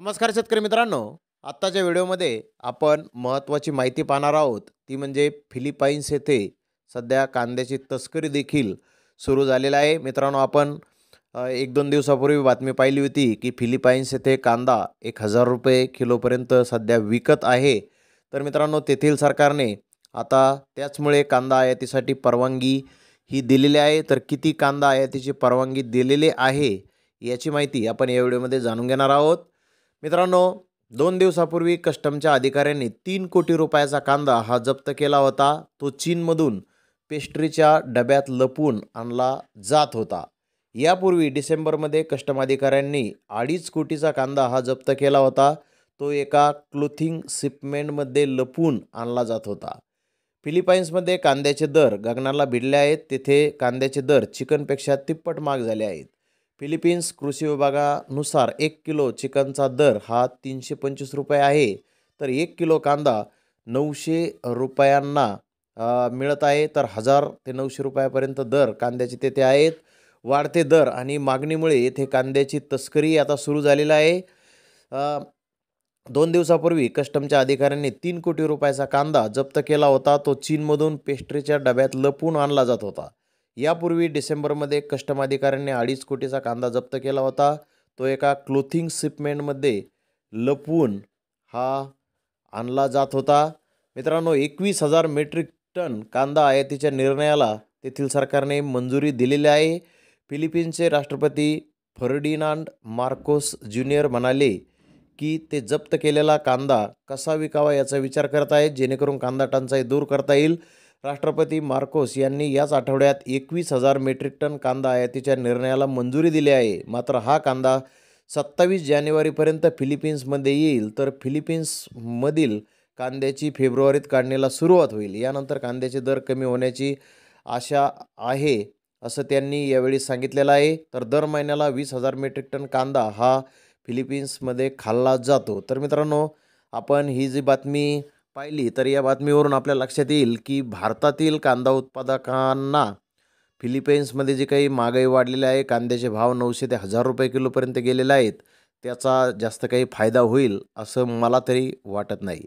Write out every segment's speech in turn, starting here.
नमस्कार शेतकरी मित्रांनो आत्ताच्या व्हिडिओमध्ये आपण महत्त्वाची माहिती पाहणार आहोत ती म्हणजे फिलिपाईन्स येथे सध्या कांद्याची तस्करी देखील सुरू झालेला आहे मित्रांनो आपण एक दोन दिवसापूर्वी बातमी पाहिली होती की फिलिपाईन्स येथे कांदा एक हजार रुपये किलोपर्यंत सध्या विकत आहे तर मित्रांनो तेथील सरकारने आता त्याचमुळे कांदा आयातीसाठी परवानगी ही दिलेली आहे तर किती कांदा आयातीची परवानगी दिलेली आहे याची माहिती आपण या व्हिडिओमध्ये जाणून घेणार आहोत मित्रांनो दोन दिवसापूर्वी कस्टमच्या अधिकाऱ्यांनी तीन कोटी रुपयाचा कांदा हा जप्त केला होता तो चीनमधून पेस्ट्रीच्या डब्यात लपून आणला जात होता यापूर्वी डिसेंबरमध्ये कस्टम अधिकाऱ्यांनी अडीच कोटीचा कांदा हा जप्त केला होता तो एका क्लोथिंग सिपमेंटमध्ये लपून आणला जात होता फिलिपाईन्समध्ये कांद्याचे दर गगनाला भिडले आहेत तेथे कांद्याचे दर चिकनपेक्षा तिप्पट महाग झाले आहेत फिलिपिन्स कृषी विभागानुसार एक किलो चिकनचा दर हा तीनशे पंचवीस रुपये आहे तर एक किलो कांदा नऊशे रुपयांना मिळत आहे तर हजार ते नऊशे रुपयापर्यंत दर कांद्याचे तेथे आहेत वाढते दर आणि मागणीमुळे येथे कांद्याची तस्करी आता सुरू झालेला आहे दोन दिवसापूर्वी कस्टमच्या अधिकाऱ्यांनी तीन कोटी रुपयाचा कांदा जप्त केला होता तो चीनमधून पेस्ट्रीच्या डब्यात लपून आणला जात होता यापूर्वी डिसेंबरमध्ये कस्टम अधिकाऱ्यांनी अडीच कोटीचा कांदा जप्त केला होता तो एका क्लोथिंग शिपमेंटमध्ये लपवून हा आणला जात होता मित्रांनो एकवीस हजार मेट्रिक टन कांदा आयातीच्या निर्णयाला तेथील सरकारने मंजुरी दिलेली आहे फिलिपिन्सचे राष्ट्रपती फर्डिनांड मार्कोस ज्युनियर म्हणाले की ते जप्त केलेला कांदा कसा विकावा याचा विचार करत आहेत जेणेकरून कांदा टंचाई दूर करता येईल राष्ट्रपती मार्कोस यांनी याच आठवड्यात एकवीस हजार मेट्रिक टन कांदा आयातीच्या निर्णयाला मंजुरी दिली आहे मात्र हा कांदा सत्तावीस जानेवारीपर्यंत फिलिपिन्समध्ये येईल तर फिलिपिन्समधील कांद्याची फेब्रुवारीत काढणीला सुरुवात होईल यानंतर कांद्याचे दर कमी होण्याची आशा आहे असं त्यांनी यावेळी सांगितलेलं आहे तर दर महिन्याला वीस हजार मेट्रिक टन कांदा हा फिलिपिन्समध्ये खाल्ला जातो तर मित्रांनो आपण ही जी बातमी पाहिली तर या बातमीवरून आपल्या लक्षात येईल की भारतातील कांदा उत्पादकांना फिलिपाईन्समध्ये जे काही महागाई वाढलेली आहे कांद्याचे भाव नऊशे ते हजार रुपये किलोपर्यंत गेलेले आहेत त्याचा जास्त काही फायदा होईल असं मला तरी वाटत नाही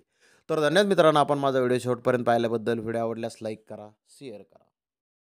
तर धन्यवाद मित्रांनो आपण माझा व्हिडिओ शेवटपर्यंत पाहिल्याबद्दल व्हिडिओ आवडल्यास लाईक करा शेअर करा